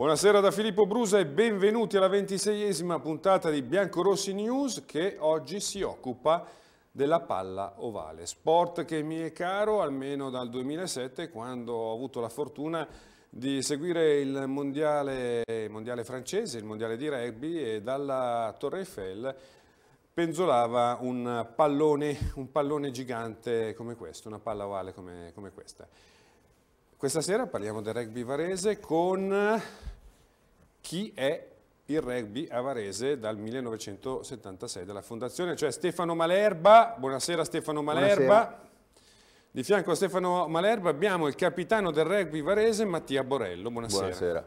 Buonasera da Filippo Brusa e benvenuti alla ventiseiesima puntata di Biancorossi News che oggi si occupa della palla ovale, sport che mi è caro almeno dal 2007 quando ho avuto la fortuna di seguire il mondiale, mondiale francese, il mondiale di rugby e dalla Torre Eiffel penzolava un pallone, un pallone gigante come questo, una palla ovale come, come questa. Questa sera parliamo del rugby varese con chi è il rugby a Varese dal 1976 della fondazione, cioè Stefano Malerba. Buonasera Stefano Malerba. Buonasera. Di fianco a Stefano Malerba abbiamo il capitano del rugby varese Mattia Borello. Buonasera. Buonasera.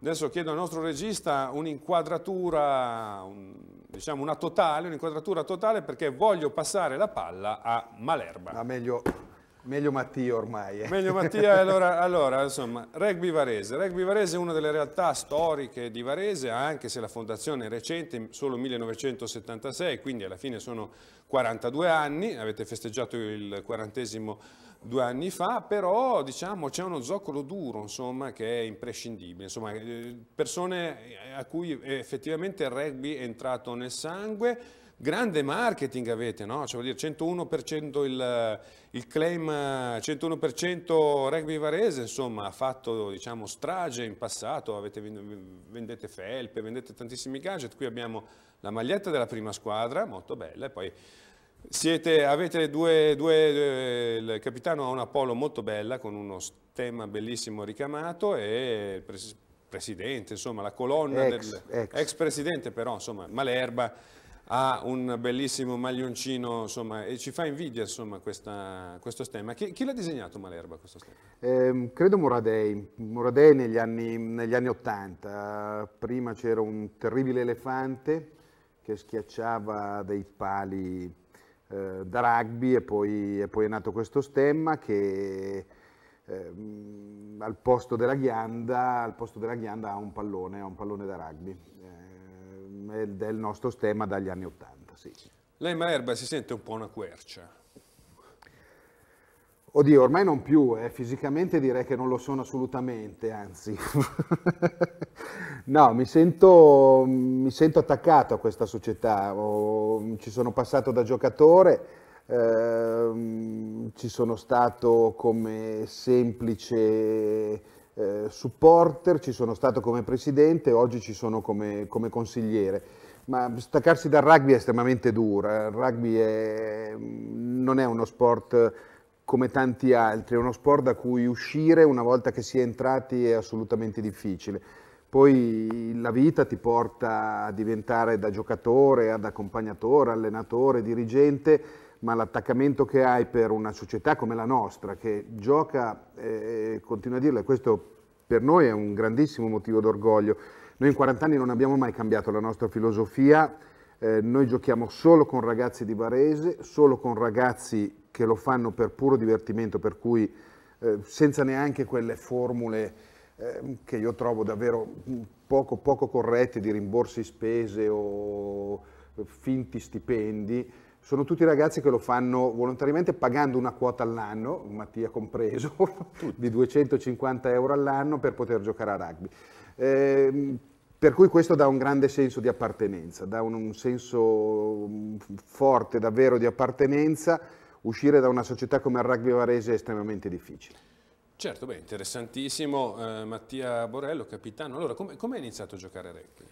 Adesso chiedo al nostro regista un'inquadratura, un, diciamo una totale, un'inquadratura totale perché voglio passare la palla a Malerba. Ma ah, meglio Meglio Mattia ormai. Eh. Meglio Mattia, allora, allora, insomma, Rugby Varese. Rugby Varese è una delle realtà storiche di Varese, anche se la fondazione è recente, solo 1976, quindi alla fine sono 42 anni, avete festeggiato il quarantesimo due anni fa, però diciamo c'è uno zoccolo duro insomma, che è imprescindibile, insomma, eh, persone a cui effettivamente il rugby è entrato nel sangue, grande marketing avete, no? Cioè vuol dire 101% il, il, claim, 101% rugby varese, insomma, ha fatto diciamo, strage in passato, avete, vendete felpe, vendete tantissimi gadget, qui abbiamo la maglietta della prima squadra, molto bella, e poi siete, avete due, due, eh, il capitano ha una polo molto bella con uno stemma bellissimo ricamato e il pres presidente, insomma la colonna ex, del ex. ex presidente però, insomma Malerba ha un bellissimo maglioncino, insomma, e ci fa invidia, insomma, questa, questo stemma. Chi, chi l'ha disegnato Malerba, questo stemma? Eh, credo Moradei, Moradei negli anni, negli anni 80. Prima c'era un terribile elefante che schiacciava dei pali eh, da rugby e poi, e poi, è nato questo stemma che... Eh, al, posto ghianda, al posto della ghianda ha un pallone, ha un pallone da rugby del nostro stemma dagli anni Ottanta. Sì. Lei Malerba si sente un po' una quercia? Oddio, ormai non più, eh. fisicamente direi che non lo sono assolutamente, anzi. no, mi sento, mi sento, attaccato a questa società, oh, ci sono passato da giocatore, eh, ci sono stato come semplice eh, supporter, ci sono stato come presidente, oggi ci sono come, come consigliere. Ma staccarsi dal rugby è estremamente dura, il rugby è, non è uno sport come tanti altri, è uno sport da cui uscire una volta che si è entrati è assolutamente difficile. Poi la vita ti porta a diventare da giocatore, ad accompagnatore, allenatore, dirigente, ma l'attaccamento che hai per una società come la nostra, che gioca, eh, continua a dirlo, e questo per noi è un grandissimo motivo d'orgoglio. Noi in 40 anni non abbiamo mai cambiato la nostra filosofia, eh, noi giochiamo solo con ragazzi di Varese, solo con ragazzi che lo fanno per puro divertimento, per cui eh, senza neanche quelle formule eh, che io trovo davvero mm, poco, poco corrette di rimborsi spese o eh, finti stipendi, sono tutti ragazzi che lo fanno volontariamente pagando una quota all'anno, Mattia compreso, di 250 euro all'anno per poter giocare a rugby. Eh, per cui questo dà un grande senso di appartenenza, dà un, un senso mm, forte davvero di appartenenza. Uscire da una società come il rugby varese è estremamente difficile. Certo, beh, interessantissimo. Eh, Mattia Borello, capitano. Allora, come è iniziato a giocare a rugby?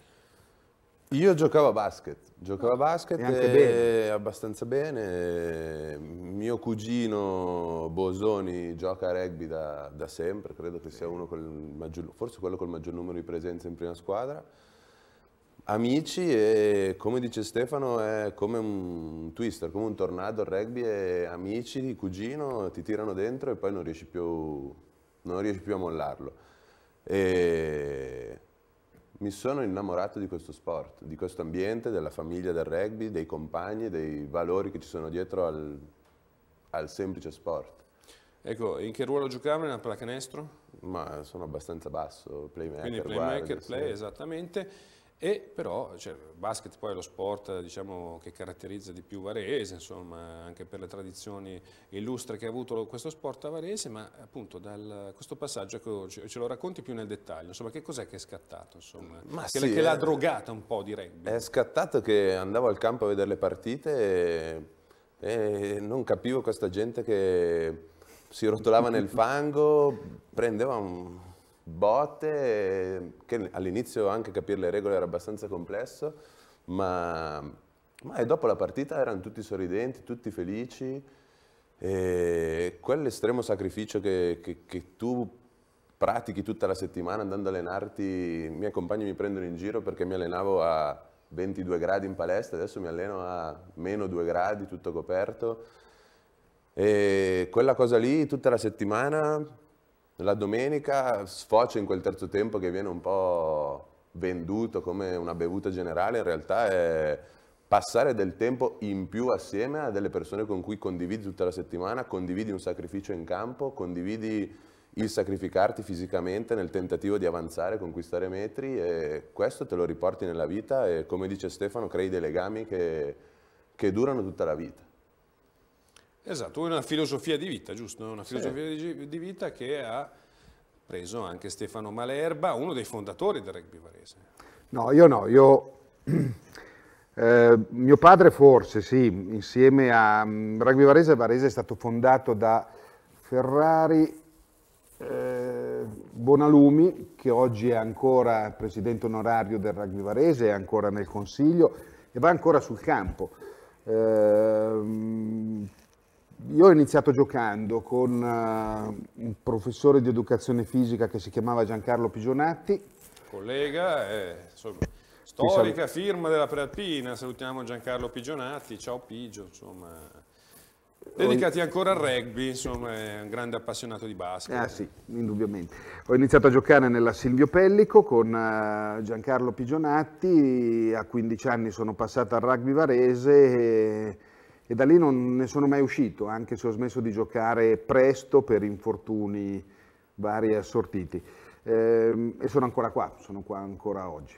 Io giocavo a basket, giocavo a basket e bene. abbastanza bene. Mio cugino Bosoni gioca a rugby da, da sempre, credo che sia uno col maggior, forse quello col maggior numero di presenze in prima squadra. Amici e come dice Stefano è come un twister, come un tornado il rugby è amici, cugino, ti tirano dentro e poi non riesci più, non riesci più a mollarlo. E mi sono innamorato di questo sport, di questo ambiente, della famiglia del rugby, dei compagni, dei valori che ci sono dietro al, al semplice sport. Ecco, in che ruolo giocava nella pallacanestro? Ma sono abbastanza basso, playmaker. Quindi playmaker, guarda, play, sì. esattamente. E però cioè, il basket poi è lo sport diciamo, che caratterizza di più Varese, insomma, anche per le tradizioni illustre che ha avuto questo sport a Varese, ma appunto dal, questo passaggio ecco, ce lo racconti più nel dettaglio, insomma, che cos'è che è scattato? che, sì, che l'ha eh, drogata un po' di rugby? È scattato che andavo al campo a vedere le partite e, e non capivo questa gente che si rotolava nel fango, prendeva un, botte, che all'inizio anche capire le regole era abbastanza complesso, ma, ma dopo la partita erano tutti sorridenti, tutti felici e quell'estremo sacrificio che, che, che tu pratichi tutta la settimana andando a allenarti, i miei compagni mi prendono in giro perché mi allenavo a 22 gradi in palestra, adesso mi alleno a meno 2 gradi, tutto coperto. E quella cosa lì tutta la settimana la domenica sfocia in quel terzo tempo che viene un po' venduto come una bevuta generale, in realtà è passare del tempo in più assieme a delle persone con cui condividi tutta la settimana, condividi un sacrificio in campo, condividi il sacrificarti fisicamente nel tentativo di avanzare, conquistare metri e questo te lo riporti nella vita e come dice Stefano crei dei legami che, che durano tutta la vita. Esatto, una filosofia di vita, giusto? Una filosofia sì. di vita che ha preso anche Stefano Malerba, uno dei fondatori del rugby varese. No, io no, io... Eh, mio padre forse, sì, insieme a um, Rugby Varese, Varese è stato fondato da Ferrari eh, Bonalumi, che oggi è ancora presidente onorario del Rugby Varese, è ancora nel consiglio e va ancora sul campo. Eh, io ho iniziato giocando con uh, un professore di educazione fisica che si chiamava Giancarlo Pigionatti. Collega, eh, insomma, storica firma della prealpina, salutiamo Giancarlo Pigionatti, ciao Pigio, insomma. Dedicati ancora al rugby, insomma, è un grande appassionato di basket. Ah sì, indubbiamente. Ho iniziato a giocare nella Silvio Pellico con eh, Giancarlo Pigionatti, a 15 anni sono passato al rugby varese e da lì non ne sono mai uscito, anche se ho smesso di giocare presto per infortuni vari assortiti. Eh, e sono ancora qua, sono qua ancora oggi.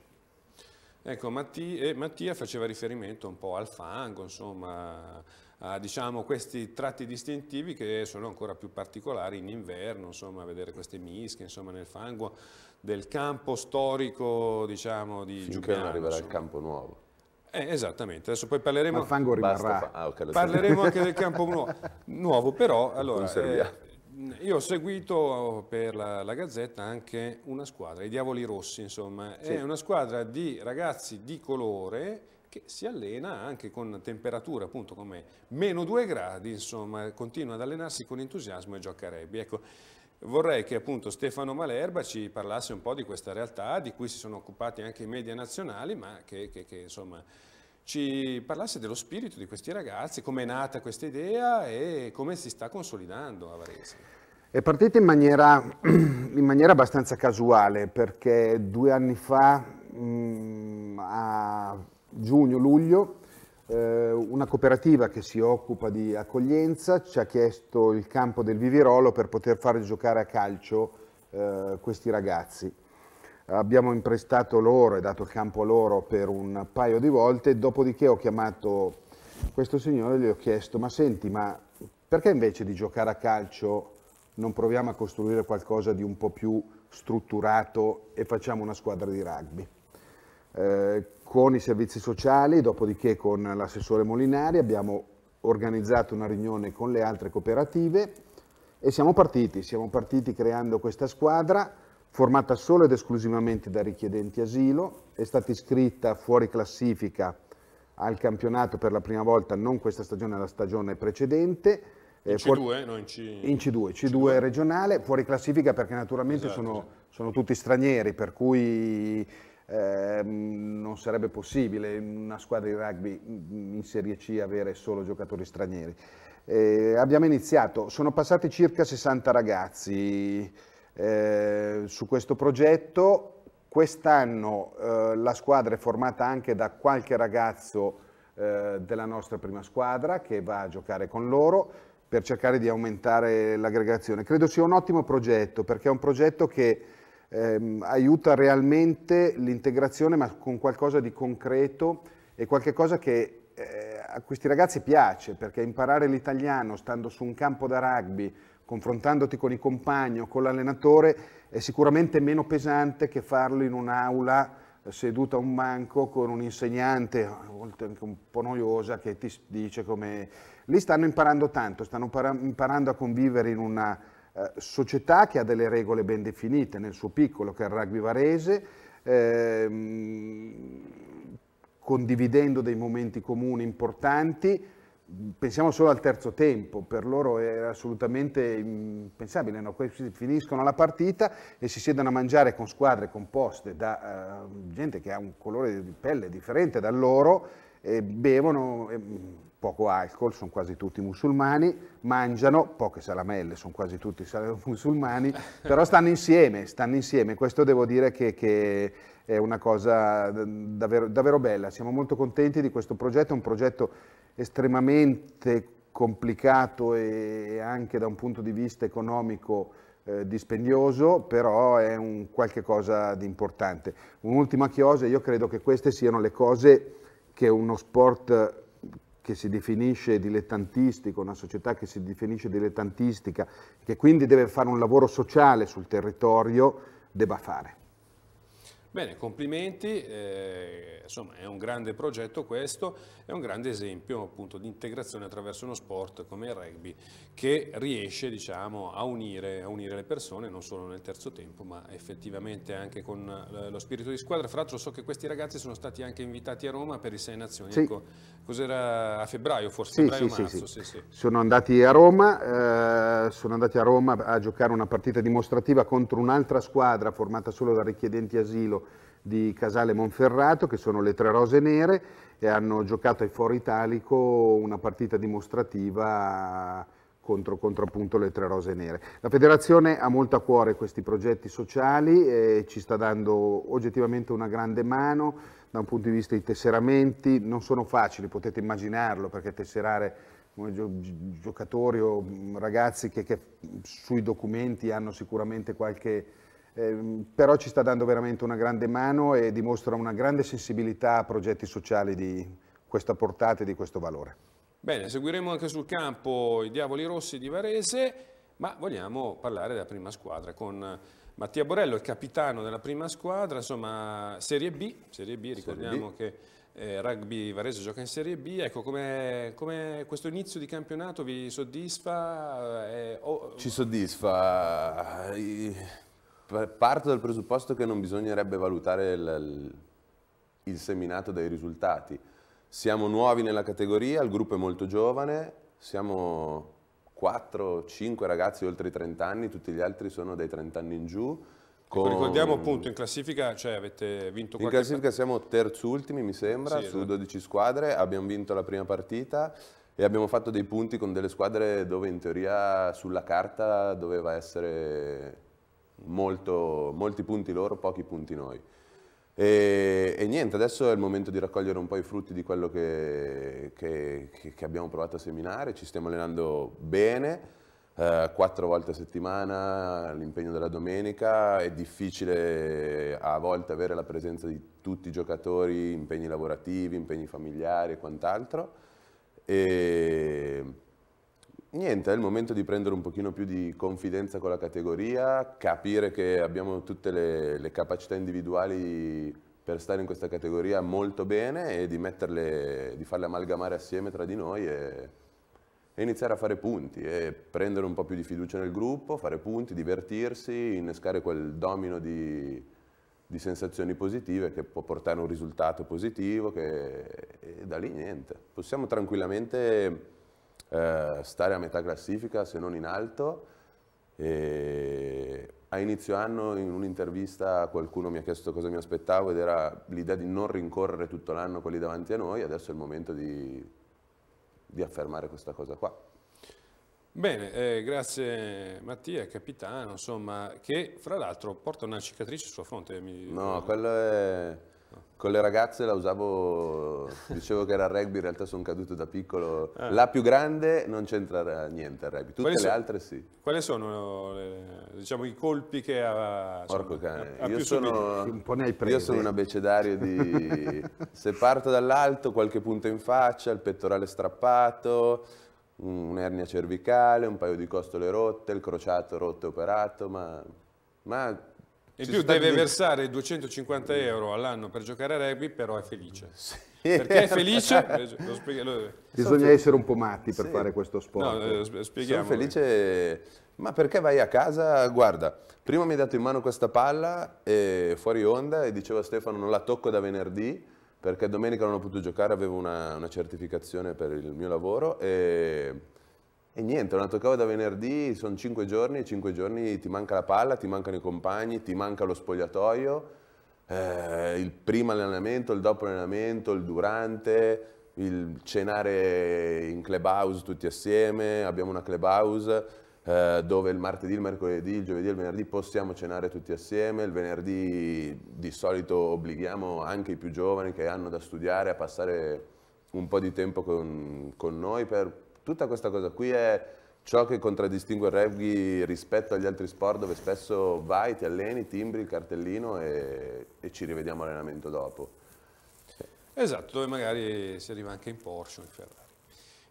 Ecco, Mattia, eh, Mattia faceva riferimento un po' al fango, insomma, a diciamo, questi tratti distintivi che sono ancora più particolari in inverno, insomma, vedere queste mische insomma, nel fango del campo storico diciamo, di Finché Giugliano. Finché non arriverà il campo nuovo. Eh, esattamente, adesso poi parleremo, Basta, ah, parleremo anche del campo nuovo, nuovo però allora, eh, io ho seguito per la, la, Gazzetta anche una squadra, i Diavoli Rossi insomma, sì. è una squadra di ragazzi di colore che si allena anche con temperature appunto come meno 2 gradi, insomma continua ad allenarsi con entusiasmo e gioca a rugby. Ecco, Vorrei che appunto Stefano Malerba ci parlasse un po' di questa realtà, di cui si sono occupati anche i media nazionali, ma che, che, che insomma ci parlasse dello spirito di questi ragazzi, come è nata questa idea e come si sta consolidando a Varese. È partita in maniera, in maniera abbastanza casuale perché due anni fa, mm, a giugno-luglio, eh, una cooperativa che si occupa di accoglienza ci ha chiesto il campo del Vivirolo per poter far giocare a calcio eh, questi ragazzi. Abbiamo imprestato loro e dato il campo a loro per un paio di volte, dopodiché ho chiamato questo signore e gli ho chiesto ma senti, ma perché invece di giocare a calcio non proviamo a costruire qualcosa di un po' più strutturato e facciamo una squadra di rugby? Eh, con i servizi sociali, dopodiché con l'assessore Molinari abbiamo organizzato una riunione con le altre cooperative e siamo partiti, siamo partiti creando questa squadra formata solo ed esclusivamente da richiedenti asilo, è stata iscritta fuori classifica al campionato per la prima volta, non questa stagione, la stagione precedente. In eh, C2, no, in, C... in C2, C2, C2, regionale, fuori classifica perché naturalmente esatto. sono, sono tutti stranieri, per cui Ehm, non sarebbe possibile in una squadra di rugby in Serie C avere solo giocatori stranieri. Eh, abbiamo iniziato, sono passati circa 60 ragazzi eh, su questo progetto, quest'anno eh, la squadra è formata anche da qualche ragazzo eh, della nostra prima squadra che va a giocare con loro per cercare di aumentare l'aggregazione. Credo sia un ottimo progetto perché è un progetto che ehm, aiuta realmente l'integrazione ma con qualcosa di concreto e qualcosa che eh, a questi ragazzi piace perché imparare l'italiano stando su un campo da rugby, confrontandoti con i compagni o con l'allenatore è sicuramente meno pesante che farlo in un'aula eh, seduta a un banco con un insegnante, a volte anche un po' noiosa, che ti dice come... Lì stanno imparando tanto, stanno imparando a convivere in una eh, società che ha delle regole ben definite nel suo piccolo, che è il rugby varese, ehm, condividendo dei momenti comuni importanti. Pensiamo solo al terzo tempo, per loro era assolutamente impensabile, no? questi finiscono la partita e si siedono a mangiare con squadre composte da eh, gente che ha un colore di pelle differente dal loro e bevono. E, poco alcol, sono quasi tutti musulmani, mangiano poche salamelle, sono quasi tutti musulmani, però stanno insieme, stanno insieme. Questo devo dire che, che è una cosa mm, davvero, davvero, bella. Siamo molto contenti di questo progetto, è un progetto estremamente complicato e anche da un punto di vista economico eh, dispendioso, però è un qualche cosa di importante. Un'ultima chiosa, io credo che queste siano le cose che uno sport che si definisce dilettantistico, una società che si definisce dilettantistica, che quindi deve fare un lavoro sociale sul territorio, debba fare. Bene, complimenti, eh, insomma è un grande progetto questo, è un grande esempio appunto di integrazione attraverso uno sport come il rugby che riesce diciamo, a, unire, a unire le persone non solo nel terzo tempo ma effettivamente anche con eh, lo spirito di squadra. Fra l'altro so che questi ragazzi sono stati anche invitati a Roma per i Sei Nazioni, sì. ecco, cos'era a febbraio forse? Sì, febbraio, sì, marzo, sì, sì. Sono andati a Roma, eh, sono andati a Roma a giocare una partita dimostrativa contro un'altra squadra formata solo da richiedenti asilo di Casale Monferrato, che sono le tre rose nere, e hanno giocato ai Fori Italico una partita dimostrativa contro, contro appunto le tre rose nere. La federazione ha molto a cuore questi progetti sociali e ci sta dando oggettivamente una grande mano da un punto di vista dei tesseramenti, non sono facili, potete immaginarlo perché tesserare giocatori o ragazzi che, che sui documenti hanno sicuramente qualche Ehm, però ci sta dando veramente una grande mano e dimostra una grande sensibilità a progetti sociali di questa portata e di questo valore. Bene, seguiremo anche sul campo i Diavoli Rossi di Varese, ma vogliamo parlare della prima squadra con Mattia Borello, il capitano della prima squadra, insomma Serie B, Serie B ricordiamo Serie B. che eh, rugby Varese gioca in Serie B, ecco come, come questo inizio di campionato vi soddisfa? Eh, oh... Ci soddisfa, eh, Parto dal presupposto che non bisognerebbe valutare il, il seminato dai risultati. Siamo nuovi nella categoria, il gruppo è molto giovane, siamo 4-5 ragazzi oltre i 30 anni, tutti gli altri sono dai 30 anni in giù. Con... Ricordiamo appunto in classifica, cioè avete vinto qualche... In classifica siamo terzultimi mi sembra, sì, su 12 esatto. squadre, abbiamo vinto la prima partita e abbiamo fatto dei punti con delle squadre dove in teoria sulla carta doveva essere molto, molti punti loro, pochi punti noi. E, e, niente, adesso è il momento di raccogliere un po' i frutti di quello che, che, che abbiamo provato a seminare, ci stiamo allenando bene, eh, quattro volte a settimana, l'impegno della domenica, è difficile a volte avere la presenza di tutti i giocatori, impegni lavorativi, impegni familiari e quant'altro. E Niente, è il momento di prendere un pochino più di confidenza con la categoria, capire che abbiamo tutte le, le capacità individuali per stare in questa categoria molto bene e di, metterle, di farle amalgamare assieme tra di noi e, e iniziare a fare punti e prendere un po' più di fiducia nel gruppo, fare punti, divertirsi, innescare quel domino di, di sensazioni positive che può portare a un risultato positivo che, e da lì niente. Possiamo tranquillamente eh, stare a metà classifica se non in alto. E a inizio anno in un'intervista qualcuno mi ha chiesto cosa mi aspettavo ed era l'idea di non rincorrere tutto l'anno quelli davanti a noi, adesso è il momento di, di affermare questa cosa qua. Bene, eh, grazie Mattia, capitano, insomma, che fra l'altro porta una cicatrice sulla fronte. Mi... No, quello è con le ragazze la usavo, dicevo che era rugby, in realtà sono caduto da piccolo. Eh. La più grande non c'entra niente al rugby, tutte quali le altre sì. Quali sono le, eh, diciamo, i colpi che ha... Porco cane, ha, ha io, sono, io sono un abecedario di... se parto dall'alto, qualche punto in faccia, il pettorale strappato, un'ernia cervicale, un paio di costole rotte, il crociato rotto e operato, ma, ma in più deve dei... versare 250 euro all'anno per giocare a rugby, però è felice. Sì. Perché è felice? lo spieghi, lo... Bisogna Sono... essere un po' matti per sì. fare questo sport. No, eh, spieghiamo. Sono felice, ma perché vai a casa? Guarda, prima mi hai dato in mano questa palla e fuori onda e dicevo a Stefano non la tocco da venerdì perché domenica non ho potuto giocare, avevo una, una certificazione per il mio lavoro e e niente, una toccava da venerdì, sono cinque giorni e cinque giorni ti manca la palla, ti mancano i compagni, ti manca lo spogliatoio, eh, il primo allenamento, il dopo allenamento, il durante, il cenare in clubhouse tutti assieme, abbiamo una clubhouse eh, dove il martedì, il mercoledì, il giovedì e il venerdì possiamo cenare tutti assieme, il venerdì di solito obblighiamo anche i più giovani che hanno da studiare a passare un po' di tempo con, con noi per tutta questa cosa qui è ciò che contraddistingue il rugby rispetto agli altri sport dove spesso vai, ti alleni, timbri il cartellino e, e ci rivediamo allenamento dopo. Esatto, dove magari si arriva anche in Porsche o in Ferrari.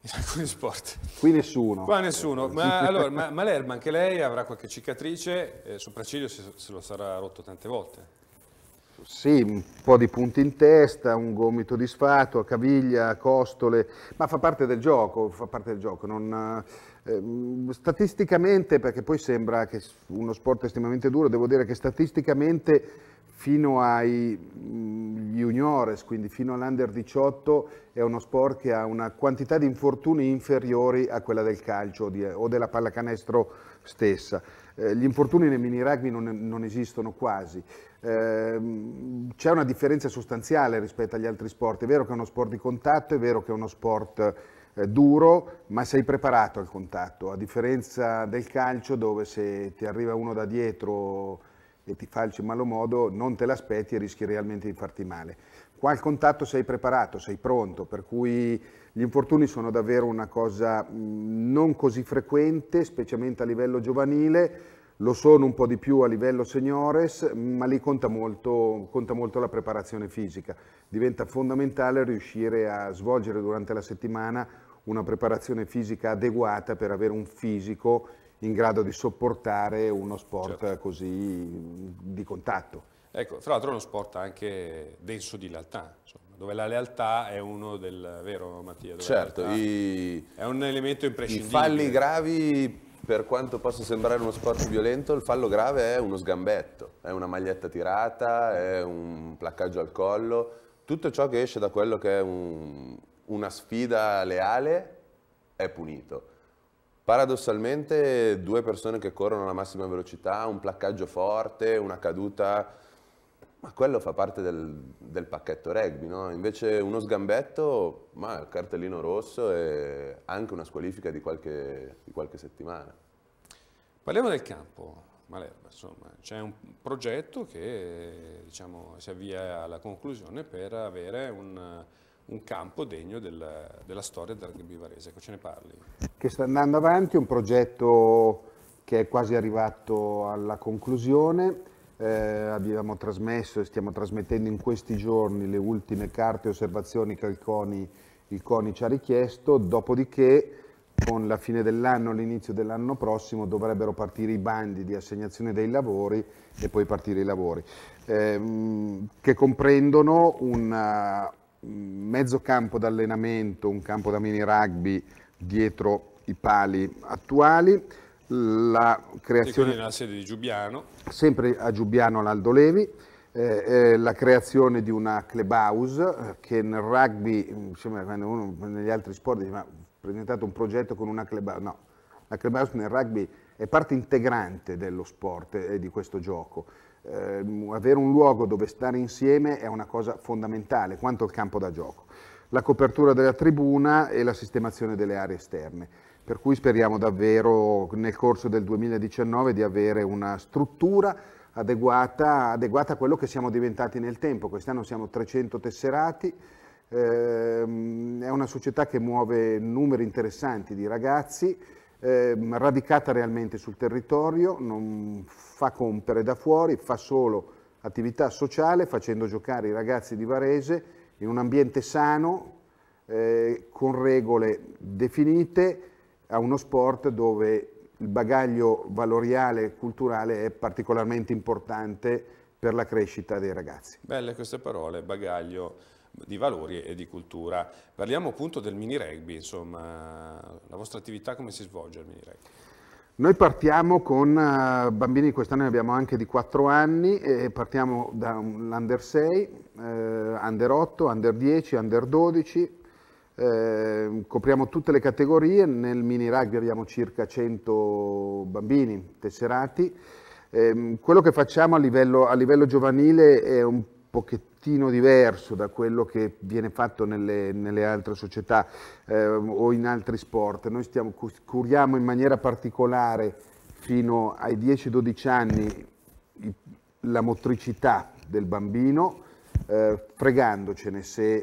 In alcuni sport. Qui nessuno. Qua nessuno. Ma, allora, ma, ma l'Erba, anche lei avrà qualche cicatrice, eh, sopracciglio se, se lo sarà rotto tante volte. Sì, un po' di punti in testa, un gomito disfatto, a caviglia, a costole, ma fa parte del gioco, fa parte del gioco. Non, eh, ehm, statisticamente, perché poi sembra che uno sport estremamente duro, devo dire che statisticamente fino ai mm, juniores, quindi fino all'under 18, è uno sport che ha una quantità di infortuni inferiori a quella del calcio o, di, o della pallacanestro stessa. Eh, gli infortuni nei mini rugby non, non esistono quasi. Ehm, c'è una differenza sostanziale rispetto agli altri sport. È vero che è uno sport di contatto, è vero che è uno sport eh, duro, ma sei preparato al contatto, a differenza del calcio dove se ti arriva uno da dietro e ti falci in malo modo, non te l'aspetti e rischi realmente di farti male. Qua al contatto sei preparato, sei pronto, per cui gli infortuni sono davvero una cosa non così frequente, specialmente a livello giovanile, lo sono un po' di più a livello seniores, ma lì conta molto, conta molto la preparazione fisica. Diventa fondamentale riuscire a svolgere durante la settimana una preparazione fisica adeguata per avere un fisico in grado di sopportare uno sport certo. così di contatto. Ecco, fra l'altro è uno sport anche denso di lealtà, insomma, dove la lealtà è uno del vero Mattia. certo, i, è un elemento imprescindibile. I falli gravi, per quanto possa sembrare uno sport violento, il fallo grave è uno sgambetto, è una maglietta tirata, è un placcaggio al collo, tutto ciò che esce da quello che è un, una sfida leale è punito. Paradossalmente due persone che corrono alla massima velocità, un placcaggio forte, una caduta ma quello fa parte del, del pacchetto rugby, no? Invece uno sgambetto, ma cartellino rosso e anche una squalifica di qualche, di qualche settimana. Parliamo del campo, Malerba, insomma, c'è un progetto che diciamo, si avvia alla conclusione per avere un, un campo degno del, della storia del rugby varese, ecco ce ne parli. Che sta andando avanti, un progetto che è quasi arrivato alla conclusione, eh, abbiamo trasmesso e stiamo trasmettendo in questi giorni le ultime carte e osservazioni che il CONI, il CONI ci ha richiesto, dopodiché con la fine dell'anno, l'inizio dell'anno prossimo dovrebbero partire i bandi di assegnazione dei lavori e poi partire i lavori, ehm, che comprendono un uh, mezzo campo d'allenamento, un campo da mini rugby dietro i pali attuali, la creazione... nella sede di Giubiano. Sempre a Giubiano l'Aldolevi. Eh, eh, la creazione di una clubhouse eh, che nel rugby, mm, quando uno negli altri sport dice ma presentato un progetto con una clubhouse, no, la clubhouse nel rugby è parte integrante dello sport e di questo gioco. Eh, avere un luogo dove stare insieme è una cosa fondamentale, quanto il campo da gioco. La copertura della tribuna e la sistemazione delle aree esterne per cui speriamo davvero nel corso del 2019 di avere una struttura adeguata, adeguata a quello che siamo diventati nel tempo. Quest'anno siamo 300 tesserati, ehm, è una società che muove numeri interessanti di ragazzi, ehm, radicata realmente sul territorio, non fa compere da fuori, fa solo attività sociale facendo giocare i ragazzi di Varese in un ambiente sano, eh, con regole definite, a uno sport dove il bagaglio valoriale e culturale è particolarmente importante per la crescita dei ragazzi. Belle queste parole, bagaglio di valori e di cultura. Parliamo appunto del mini rugby, insomma, la vostra attività come si svolge il mini rugby? Noi partiamo con uh, bambini, quest'anno ne abbiamo anche di 4 anni, e partiamo dall'under 6, eh, under 8, under 10, under 12, eh, copriamo tutte le categorie, nel mini rugby abbiamo circa 100 bambini tesserati. Eh, quello che facciamo a livello, a livello, giovanile è un pochettino diverso da quello che viene fatto nelle, nelle altre società eh, o in altri sport. Noi stiamo, curiamo in maniera particolare fino ai 10-12 anni la motricità del bambino, eh, fregandocene se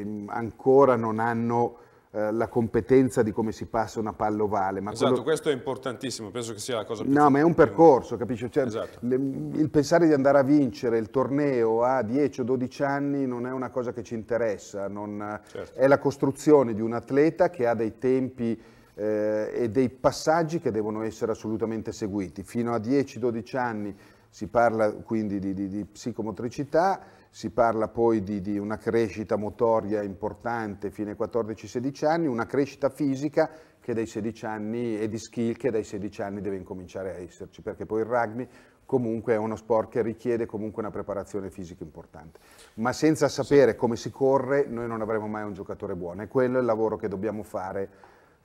eh, ancora non hanno eh, la competenza di come si passa una palla ovale. Ma esatto, quello... questo è importantissimo, penso che sia la cosa più No, ma è un percorso, capisci? Cioè, esatto. le, il pensare di andare a vincere il torneo a 10 o 12 anni non è una cosa che ci interessa, non... certo. è la costruzione di un atleta che ha dei tempi eh, e dei passaggi che devono essere assolutamente seguiti. Fino a 10-12 anni si parla quindi di, di, di psicomotricità, si parla poi di, di, una crescita motoria importante fino ai 14-16 anni, una crescita fisica che dai 16 anni e di skill che dai 16 anni deve incominciare a esserci, perché poi il rugby comunque è uno sport che richiede comunque una preparazione fisica importante. Ma senza sapere come si corre noi non avremo mai un giocatore buono e quello è il lavoro che dobbiamo fare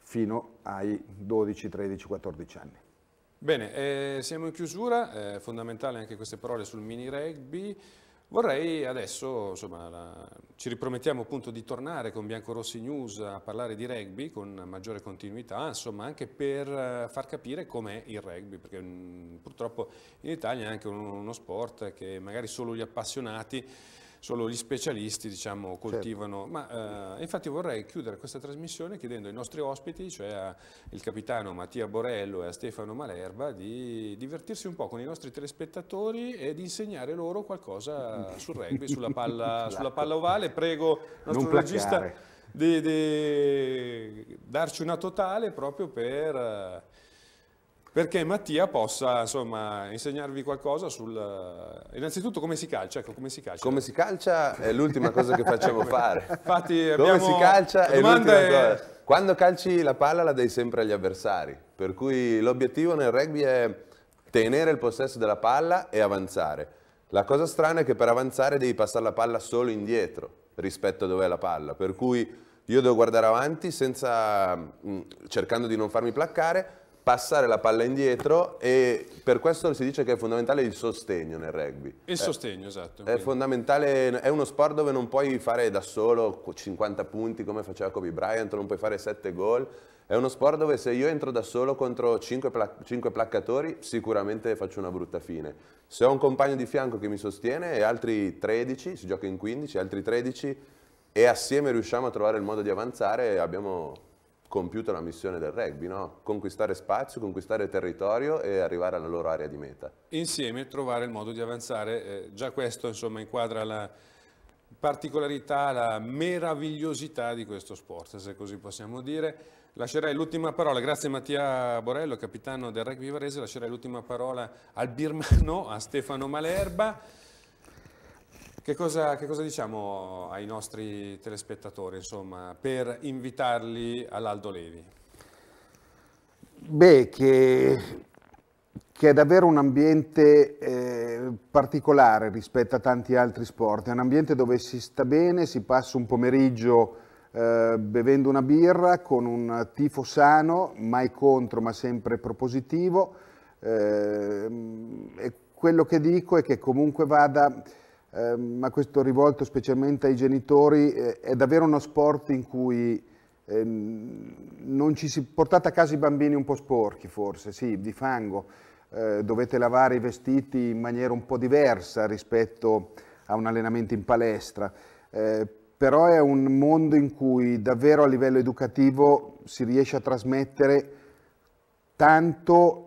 fino ai 12, 13, 14 anni. Bene, eh, siamo in chiusura, eh, fondamentale anche queste parole sul mini rugby. Vorrei adesso, insomma, la, ci ripromettiamo appunto di tornare con Biancorossi News a parlare di rugby con maggiore continuità, insomma anche per eh, far capire com'è il rugby, perché mh, mm, purtroppo in Italia è anche uno, uno sport che magari solo gli appassionati solo gli specialisti diciamo, certo. coltivano. Certo. Ma eh, infatti vorrei chiudere questa trasmissione chiedendo ai nostri ospiti, cioè al capitano Mattia Borello e a Stefano Malerba, di divertirsi un po' con i nostri telespettatori e di insegnare loro qualcosa sul rugby, sulla palla, esatto. sulla palla ovale. Prego il nostro non regista di, di, darci una totale proprio per eh, perché Mattia possa insomma, insegnarvi qualcosa sul... Eh, innanzitutto come si calcia, ecco, come si calcia. Come si calcia è l'ultima cosa che facciamo fare. Infatti abbiamo... Come si calcia è l'ultima è... cosa. Quando calci la palla la dai sempre agli avversari, per cui l'obiettivo nel rugby è tenere il possesso della palla e avanzare. La cosa strana è che per avanzare devi passare la palla solo indietro rispetto a dove è la palla, per cui io devo guardare avanti senza, mm, cercando di non farmi placcare, passare la palla indietro e per questo si dice che è fondamentale il sostegno nel rugby. Il eh, sostegno, esatto. È fondamentale, è uno sport dove non puoi fare da solo 50 punti come faceva Kobe Bryant, non puoi fare 7 gol. È uno sport dove se io entro da solo contro 5, pla 5 placcatori sicuramente faccio una brutta fine. Se ho un compagno di fianco che mi sostiene e altri 13, si gioca in 15, altri 13 e assieme riusciamo a trovare il modo di avanzare abbiamo compiuto la missione del rugby, no? conquistare spazio, conquistare territorio e arrivare alla loro area di meta. Insieme trovare il modo di avanzare, eh, già questo insomma, inquadra la particolarità, la meravigliosità di questo sport, se così possiamo dire. Lascerei l'ultima parola, grazie Mattia Borello, capitano del rugby Varese, lascerei l'ultima parola al birmano, a Stefano Malerba. Che cosa, che cosa, diciamo ai nostri telespettatori insomma, per invitarli all'Aldo Levi? Beh, che, che, è davvero un ambiente eh, particolare rispetto a tanti altri sport, è un ambiente dove si sta bene, si passa un pomeriggio eh, bevendo una birra con un tifo sano, mai contro ma sempre propositivo eh, e quello che dico è che comunque vada Ehm, ma questo rivolto specialmente ai genitori, eh, è davvero uno sport in cui eh, non ci si portate a casa i bambini un po' sporchi forse, sì, di fango, eh, dovete lavare i vestiti in maniera un po' diversa rispetto a un allenamento in palestra, eh, però è un mondo in cui davvero a livello educativo si riesce a trasmettere tanto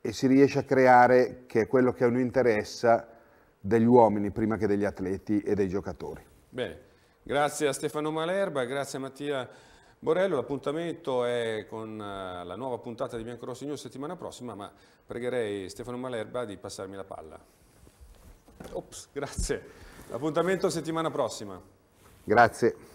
e si riesce a creare, che è quello che a noi interessa, degli uomini prima che degli atleti e dei giocatori. Bene, grazie a Stefano Malerba, grazie a Mattia Borello, l'appuntamento è con eh, la nuova puntata di Bianco Rosso News settimana prossima, ma pregherei Stefano Malerba di passarmi la palla. Ops, grazie. L'appuntamento settimana prossima. Grazie.